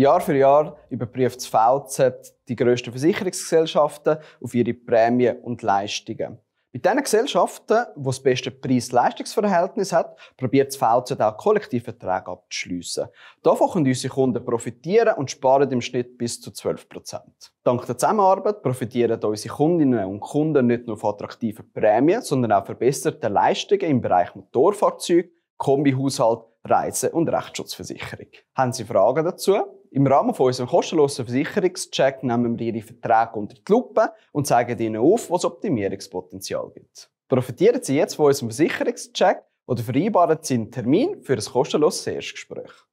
Jahr für Jahr überprüft das VZ die grössten Versicherungsgesellschaften auf ihre Prämien und Leistungen. Mit diesen Gesellschaften, die das beste preis leistungsverhältnis verhältnis hat, probiert das VZ auch Kollektivverträge abzuschliessen. Davon können unsere Kunden profitieren und sparen im Schnitt bis zu 12 Prozent. Dank der Zusammenarbeit profitieren unsere Kundinnen und Kunden nicht nur von attraktiven Prämien, sondern auch verbesserten Leistungen im Bereich Motorfahrzeug, Kombihaushalt, Reise- und Rechtsschutzversicherung. Haben Sie Fragen dazu? Im Rahmen von unserem kostenlosen Versicherungscheck nehmen wir Ihre Verträge unter die Lupe und zeigen Ihnen auf, was Optimierungspotenzial gibt. Profitieren Sie jetzt von unserem Versicherungscheck oder vereinbaren Sie einen Termin für ein kostenloses Erstgespräch.